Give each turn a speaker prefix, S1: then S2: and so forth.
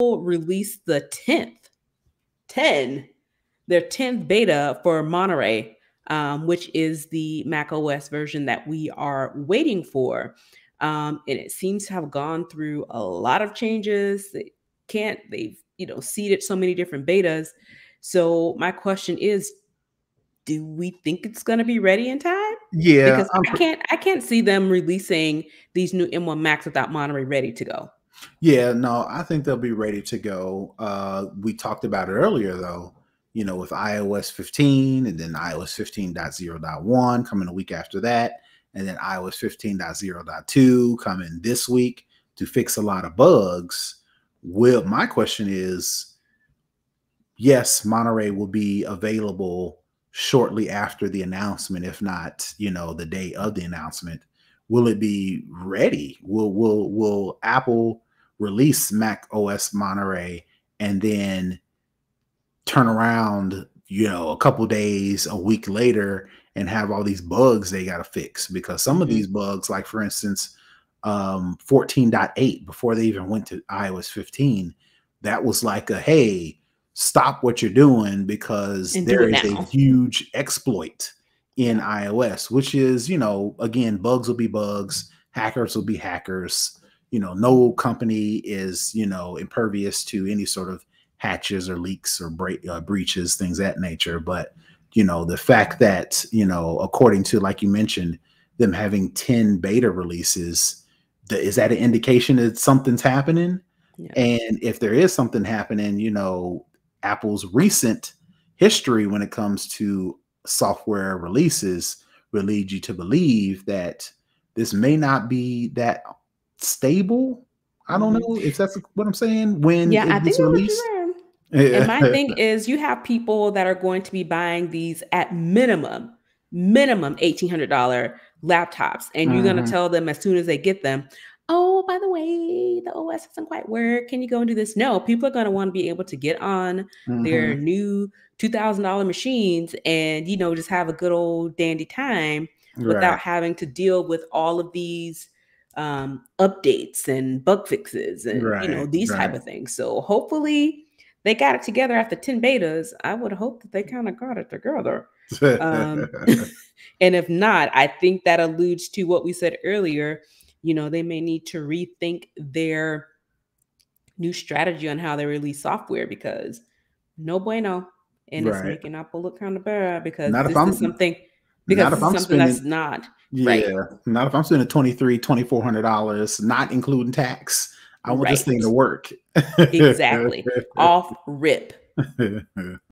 S1: released the 10th, 10, their 10th beta for Monterey, um, which is the Mac OS version that we are waiting for. Um, and it seems to have gone through a lot of changes. They can't, they've, you know, seeded so many different betas. So my question is, do we think it's going to be ready in time? Yeah, because I'm I can't, I can't see them releasing these new M1 Max without Monterey ready to go.
S2: Yeah, no, I think they'll be ready to go. Uh, we talked about it earlier, though. You know, with iOS 15 and then iOS 15.0.1 coming a week after that, and then iOS 15.0.2 coming this week to fix a lot of bugs. Will my question is, yes, Monterey will be available shortly after the announcement, if not, you know, the day of the announcement will it be ready? Will will will Apple release Mac OS Monterey and then turn around, you know, a couple days, a week later, and have all these bugs they got to fix because some of mm-hmm. these bugs, like for instance, um, 14.8 before they even went to iOS 15, that was like a hey, stop what you're doing because and there do is now. a huge exploit in iOS, which is, you know, again, bugs will be bugs, hackers will be hackers you know, no company is, you know, impervious to any sort of hatches or leaks or break, uh, breaches, things that nature. But, you know, the fact that, you know, according to, like you mentioned, them having 10 beta releases, is that an indication that something's happening? Yeah. And if there is something happening, you know, Apple's recent history when it comes to software releases will lead you to believe that this may not be that stable. I don't mm-hmm. know if that's what I'm saying. When yeah, I think
S1: released. Yeah. And my thing is, you have people that are going to be buying these at minimum, minimum eighteen hundred dollar laptops, and you're mm-hmm. going to tell them as soon as they get them, "Oh, by the way, the OS doesn't quite work. Can you go and do this?" No, people are going to want to be able to get on mm-hmm. their new two thousand dollar machines and you know just have a good old dandy time right. without having to deal with all of these um, updates and bug fixes and right, you know these right. type of things. So hopefully they got it together after 10 betas. I would hope that they kind of got it together. Um, and if not, I think that alludes to what we said earlier. You know, they may need to rethink their new strategy on how they release software because no bueno.
S2: And right. it's making
S1: Apple look kind of bad because not this is something because not something spending, that's not
S2: yeah. Right? Now, if I'm spending $2,300, $2,400, not including tax, I want right. this thing to work. exactly.
S1: Off rip.